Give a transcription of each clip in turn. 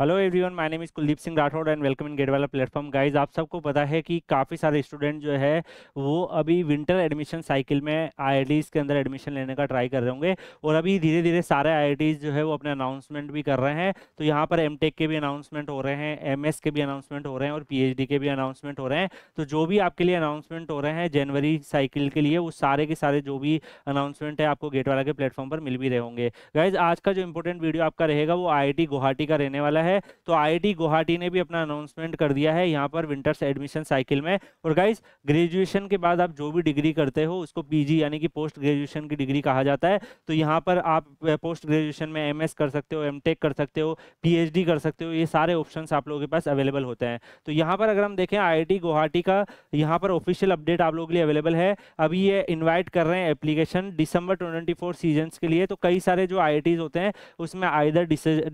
hello everyone my name is Kuldeep Singh Rathore and welcome in GATE वाला platform guys आप सबको पता है कि काफ़ी सारे स्टूडेंट जो है वो अभी विंटर एडमिशन साइकिल में आई के अंदर एडमिशन लेने का ट्राई कर रहे होंगे और अभी धीरे धीरे सारे आई जो है वो अपने अनाउंसमेंट भी कर रहे हैं तो यहाँ पर एम के भी अनाउंसमेंट हो रहे हैं एम के भी अनाउंसमेंट हो रहे हैं और पी के भी अनाउंसमेंट हो रहे हैं तो जो भी आपके लिए अनाउंसमेंट हो रहे हैं जनवरी साइकिल के लिए वो सारे के सारे जो भी अनाउंसमेंट है आपको गेट वाला के प्लेटफॉर्म पर मिल भी रहे होंगे गाइज आज का जो इंपॉर्टेंट वीडियो आपका रहेगा वो आई गुवाहाटी का रहने वाला है दिया है तो आई गुवाहाटी ने भी अपना अनाउंसमेंट कर दिया है यहाँ पर विंटर्स एडमिशन साइकिल में और गाइज ग्रेजुएशन के बाद आप जो भी डिग्री करते हो उसको पी यानी कि पोस्ट ग्रेजुएशन की डिग्री कहा जाता है तो यहाँ पर आप पोस्ट ग्रेजुएशन में एम कर सकते हो एम कर सकते हो पी कर सकते हो ये सारे ऑप्शन आप लोगों के पास अवेलेबल होते हैं तो यहाँ पर अगर हम देखें आई गुवाहाटी का यहाँ पर ऑफिशियल अपडेट आप लोगों के लिए अवेलेबल है अभी ये इन्वाइट कर रहे हैं एप्लीकेशन दिसंबर 24 सीजन्स के लिए तो कई सारे जो आई होते हैं उसमें आइधर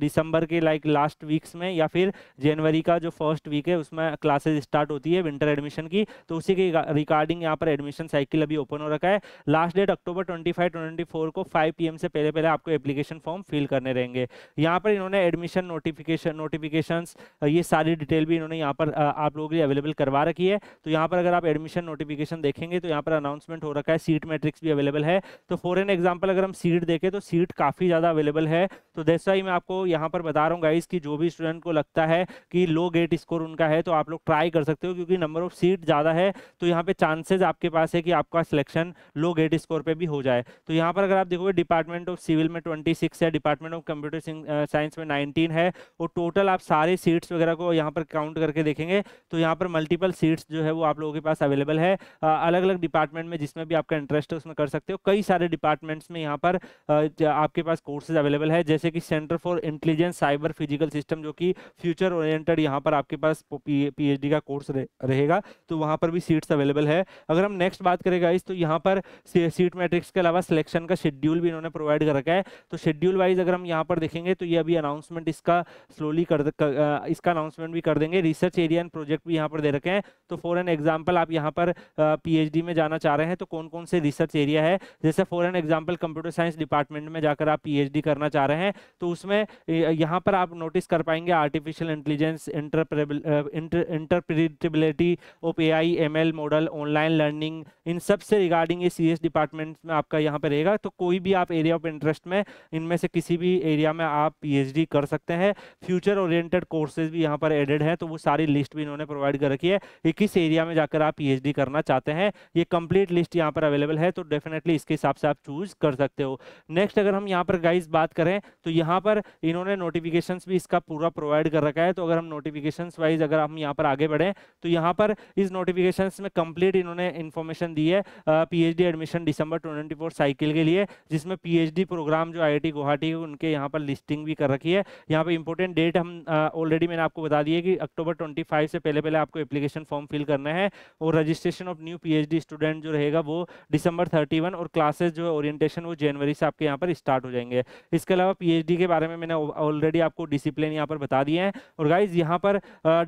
दिसंबर के लाइक लास्ट लास्ट वीक्स में या फिर जनवरी का जो फर्स्ट वीक है उसमें क्लासेज स्टार्ट होती है विंटर एडमिशन की तो उसी के रिकॉर्डिंग यहाँ पर एडमिशन साइकिल अभी ओपन हो रखा है last date October twenty five को फाइव पी से पहले पहले आपको एप्लीकेशन फॉर्म फिल करने रहेंगे यहाँ पर इन्होंने एडमिशन नोटिफिकेशन नोटिफिकेशन ये सारी डिटेल भी इन्होंने यहाँ पर आप लोगों के लिए अवेलेबल करवा रखी है तो यहाँ पर अगर आप एडमिशन नोटिफिकेशन देखेंगे तो यहाँ पर अनाउंसमेंट हो रखा है सीट मैट्रिक्स भी अवेलेबल है तो फॉर एन एग्जाम्पल अगर हम सीट देखें तो सीट काफ़ी ज़्यादा अवेलेबल है तो जैसा ही मैं आपको यहाँ पर बता रहा हूँ गाइज की जो भी स्टूडेंट को लगता है कि लो गेट स्कोर उनका है तो आप लोग ट्राई कर सकते हो क्योंकि नंबर ऑफ सीट ज़्यादा है तो यहाँ पे चांसेस आपके पास है कि आपका सिलेक्शन लो गेट स्कोर पर भी हो जाए तो यहाँ पर अगर आप देखोगे डिपार्टमेंट ऑफ सिविल में ट्वेंटी है डिपार्टमेंट ऑफ कंप्यूटर साइंस में नाइनटीन है और टोटल आप सारे सीट्स वगैरह को यहाँ पर काउंट करके देखेंगे तो यहाँ पर मल्टीपल सीट्स जो है वो आप लोगों के पास अवेलेबल है अलग अलग डिपार्टमेंट में जिसमें भी आपका इंटरेस्ट है उसमें कर सकते हो कई सारे डिपार्टमेंट्स में यहाँ पर आपके पास कोर्सेज अवेलेबल है जैसे कि centre for intelligence cyber physical system जो कि फ्यूचर ओरिएंटेड यहाँ पर आपके पास पीएचडी का कोर्स रहे, रहेगा तो वहाँ पर भी सीट्स अवेलेबल है अगर हम नेक्स्ट बात करें गाइस तो यहाँ पर सीट मैट्रिक्स के अलावा सिलेक्शन का शेड्यूल भी इन्होंने प्रोवाइड कर रखा है तो शेड्यूल वाइज अगर हम यहाँ पर देखेंगे तो ये अभी अनाउंसमेंट इसका स्लोली कर, इसका अनाउंसमेंट भी कर देंगे रिसर्च एरिया एंड प्रोजेक्ट भी यहाँ पर दे रखे हैं तो फॉर एन एग्जाम्पल आप यहाँ पर पी में जाना चाह रहे हैं तो कौन कौन से रिसर्च एरिया है जैसे for an example computer science department में जाकर आप पी करना चाह रहे हैं तो उसमें यहाँ पर आप नोटिस कर पाएंगे artificial intelligence interpretability of A I M L model online learning इन सब से रिगार्डिंग ये सी एस डिपार्टमेंट में आपका यहाँ पर रहेगा तो कोई भी आप एरिया ऑफ इंटरेस्ट में इनमें से किसी भी एरिया में आप पी एच डी कर सकते हैं फ्यूचर ओरिएंटेड कोर्सेज भी यहाँ पर एडेड हैं तो वो सारी लिस्ट भी इन्होंने प्रोवाइड कर रखी है कि किस एरिया में जाकर आप पी करना चाहते हैं ये कंप्लीट लिस्ट यहाँ पर अवेलेबल है तो डेफिनेटली इसके हिसाब से आप चूज कर सकते हो नेक्स्ट अगर हम यहाँ पर गाइज बात करें तो यहाँ पर इन्होंने नोटिफिकेशन भी इसका पूरा प्रोवाइड कर रखा है तो अगर हम नोटिफिकेशंस वाइज अगर हम यहाँ पर आगे बढ़ें तो यहाँ पर इस नोटिफिकेशंस में कंप्लीट इन्होंने इन्फॉर्मेशन दी है PhD admission December four cycle के लिए जिसमें डी प्रोग्राम जो टी गुवाहाटी है उनके यहाँ पर लिस्टिंग भी कर रखी है यहाँ पर इंपॉर्टेंट डेट हम ऑलरेडी मैंने आपको बता दी है कि अक्टूबर ट्वेंटी से पहले पहले आपको एप्लीकेशन फॉर्म फिल करना है और registration of new P student जो रहेगा वो दिसंबर थर्टी और क्लासेज जो है ओरिएंटेशन वो जनवरी से आपके यहाँ पर स्टार्ट हो जाएंगे इसके अलावा पी के बारे में मैंने ऑलरेडी आपको डिसिप्लिन गाइडलाइन यहाँ पर बता दिए हैं और गाइज यहाँ पर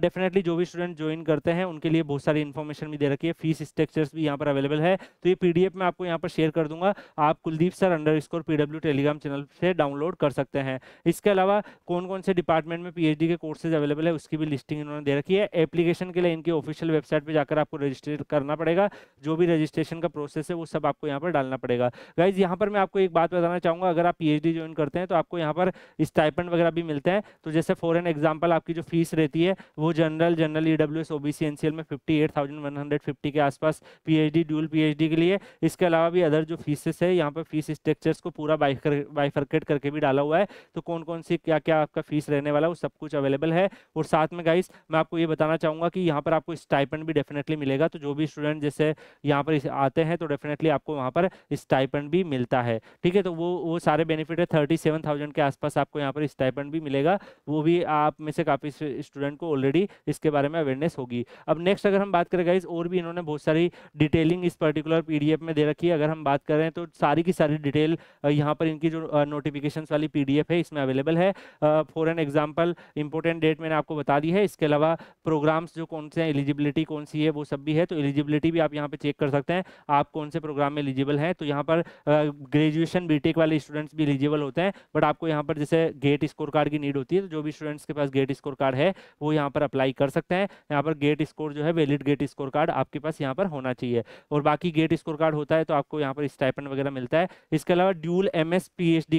डेफिनेटली जो भी स्टूडेंट ज्वाइन करते हैं उनके लिए बहुत सारी इन्फॉर्मेशन भी दे रखी है फीस स्ट्रक्चर्स भी यहाँ पर अवेलेबल है तो ये पी मैं आपको यहाँ पर शेयर कर दूंगा आप Kuldeep sir underscore Telegram channel से डाउनलोड कर सकते हैं इसके अलावा कौन कौन से डिपार्टमेंट में पी के कोर्सेज अवेलेबल है उसकी भी लिस्टिंग इन्होंने दे रखी है एप्लीकेशन के लिए इनकी ऑफिशियल वेबसाइट पर जाकर आपको रजिस्टर करना पड़ेगा जो भी रजिस्ट्रेशन का प्रोसेस है वो सब आपको यहाँ पर डालना पड़ेगा गाइज यहाँ पर मैं आपको एक बात बताना चाहूँगा अगर आप पी ज्वाइन करते हैं तो आपको यहाँ पर स्टाइपेंट वगैरह भी मिलते हैं तो तो जैसे फॉर एन एग्जाम्पल आपकी जो फीस रहती है वो general general E W S O B C N C L में fifty eight thousand one hundred fifty के आसपास P H D dual P H D के लिए इसके अलावा भी अदर जो फीसेस है यहाँ पर फीस स्ट्रक्चर्स को पूरा बाइफर्केट करके भी डाला हुआ है तो कौन कौन सी क्या क्या आपका फीस रहने वाला है वो सब कुछ अवेलेबल है और साथ में गाइस मैं आपको ये बताना चाहूँगा कि यहाँ पर आपको स्टाइपेंड भी डेफिनेटली मिलेगा तो जो भी स्टूडेंट जैसे यहाँ पर आते हैं तो डेफिनेटली आपको वहाँ पर स्टाइपेंड भी मिलता है ठीक है तो वो वो सारे बेनिफिट है थर्टी सेवन थाउजेंड के आसपास आपको यहाँ पर स्टाइपेंड भी मिलेगा वो भी आप में से काफ़ी स्टूडेंट को ऑलरेडी इसके बारे में अवेयरनेस होगी अब नेक्स्ट अगर हम बात करें गाइज और भी इन्होंने बहुत सारी डिटेलिंग इस पर्टिकुलर पी में दे रखी है अगर हम बात करें तो सारी की सारी डिटेल यहाँ पर इनकी जो नोटिफिकेशन वाली पी है इसमें अवेलेबल है for an example important date मैंने आपको बता दी है इसके अलावा प्रोग्राम्स जो कौन से हैं एलिजिबिलिटी कौन सी है वो सब भी है तो एलिजिबिलिटी भी आप यहाँ पर चेक कर सकते हैं आप कौन से प्रोग्राम में एलिजिबल हैं तो यहाँ पर ग्रेजुएशन बीटेक वाले स्टूडेंट्स भी एलिजिबल होते हैं बट आपको यहाँ पर जैसे गेट स्कोर कार्ड की नीड होती है फिर जो भी स्टूडेंट्स के पास गेट स्कोर कार्ड है वो यहाँ पर अप्लाई कर सकते हैं यहाँ पर गेट स्कोर जो है वैलिड गेट स्कोर कार्ड आपके पास यहाँ पर होना चाहिए और बाकी गेट स्कोर कार्ड होता है तो आपको यहाँ पर स्टाइपन वगैरह मिलता है इसके अलावा ड्यूल एम एस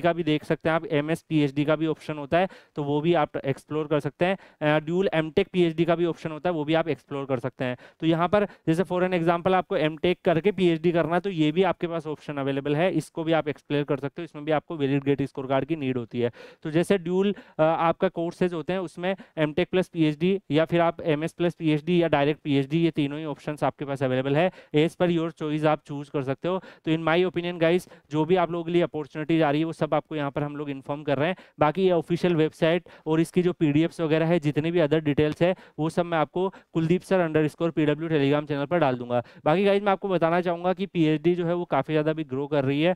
का भी देख सकते हैं आप एम एस का भी ऑप्शन होता है तो वो भी आप एक्सप्लोर कर सकते हैं ड्यूल एम टेक का भी ऑप्शन होता है वो भी आप एक्सप्लोर कर सकते हैं तो यहाँ पर जैसे फॉर एन एग्जाम्पल आपको एम करके पी करना है तो ये भी आपके पास ऑप्शन अवेलेबल है इसको भी आप एक्सप्लेयर कर सकते हो इसमें भी आपको वैलिड गेट स्कोर कार्ड की नीड होती है तो जैसे ड्यूल आप आपका कोर्सेज होते हैं उसमें एम टेक प्लस पी या फिर आप एम एस प्लस पी या डायरेक्ट पी ये तीनों ही ऑप्शन आपके पास अवेलेबल है एज पर योर चॉइस आप चूज कर सकते हो तो इन माई ओपिनियन गाइज जो भी आप लोगों के लिए अपॉर्चुनिटीज आ रही है वो सब आपको यहाँ पर हम लोग इन्फॉर्म कर रहे हैं बाकी ये ऑफिशियल वेबसाइट और इसकी जो पी वगैरह है जितने भी अदर डिटेल्स है वो सब मैं आपको Kuldeep sir underscore Telegram channel पर डाल दूंगा बाकी गाइज मैं आपको बताना चाहूँगा कि पी जो है वो काफ़ी ज़्यादा भी ग्रो कर रही है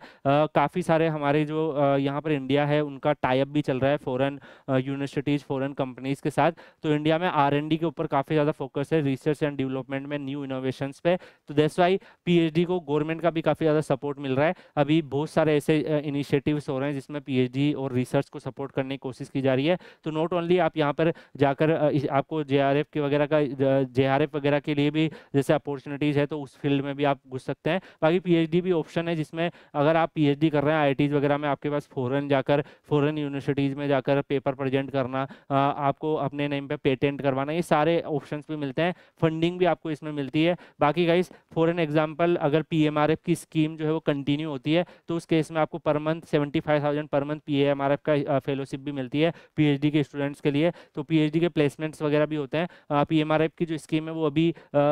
काफ़ी सारे हमारे जो यहाँ पर इंडिया है उनका टाइप भी चल रहा है फॉरन यूनिवर्सिटीज़ फॉरेन कंपनीज़ के साथ तो इंडिया में आर के ऊपर काफ़ी ज़्यादा फोकस है रिसर्च एंड डेवलपमेंट में न्यू इनोवेशन पे तो दैट्स वाई पीएचडी को गवर्नमेंट का भी काफ़ी ज़्यादा सपोर्ट मिल रहा है अभी बहुत सारे ऐसे इनिशिएटिव्स हो रहे हैं जिसमें पीएचडी और रिसर्च को सपोर्ट करने की कोशिश की जा रही है तो नॉट ओनली आप यहाँ पर जाकर आपको जे के वगैरह का जे वगैरह के लिए भी जैसे अपॉर्चुनिटीज़ है तो उस फील्ड में भी आप घुस सकते हैं बाकी डी भी ऑप्शन है जिसमें अगर आप डी कर रहे हैं टीज़ वगैरह में आपके पास फॉरन जाकर फॉरन यूनिवर्सिटीज़ में जाकर पेपर पर पेजेंट करना आपको अपने नेम पे पेटेंट करवाना ये सारे ऑप्शंस भी मिलते हैं फंडिंग भी आपको इसमें मिलती है बाकी गाइस फॉर एन एग्जांपल अगर पीएमआरएफ की स्कीम जो है वो कंटिन्यू होती है तो उस केस में आपको per month seventy five thousand per month P का फेलोशिप भी मिलती है पी के स्टूडेंट्स के लिए तो पी के प्लेसमेंट्स वगैरह भी होते हैं पी की जो स्कीम है वो अभी आ, आ,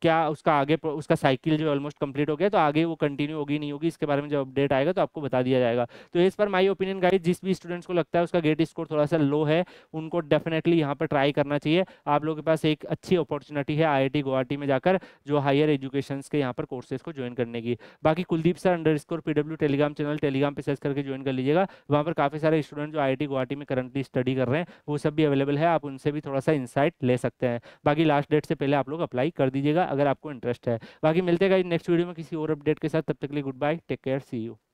क्या उसका आगे उसका साइकिल जो ऑलमोस्ट कंप्लीट हो गया तो आगे वो कंटिन्यू होगी नहीं होगी इसके बारे में जब अपडेट आएगा तो आपको बता दिया जाएगा तो इस पर माई ओपिनियन गाइड जिस भी स्टूडेंट्स को लगता है उसका गेट स्कोर थोड़ा सा पोटेंशियल लो है उनको डेफिनेटली यहाँ पर ट्राई करना चाहिए आप लोगों के पास एक अच्छी अपॉर्चुनिटी है आई गुवाहाटी में जाकर जो हायर एजुकेशन के यहाँ पर कोर्सेज को ज्वाइन करने की बाकी Kuldeep sir underscore Telegram channel Telegram पर सर्च करके ज्वाइन कर लीजिएगा वहाँ पर काफ़ी सारे स्टूडेंट जो आई गुवाहाटी में करंटली स्टडी कर रहे हैं वो सब भी अवेलेबल है आप उनसे भी थोड़ा सा इंसाइट ले सकते हैं बाकी लास्ट डेट से पहले आप लोग अप्लाई कर दीजिएगा अगर आपको इंटरेस्ट है बाकी मिलते हैं नेक्स्ट वीडियो में किसी और अपडेट के साथ तब तक के लिए good bye take care see you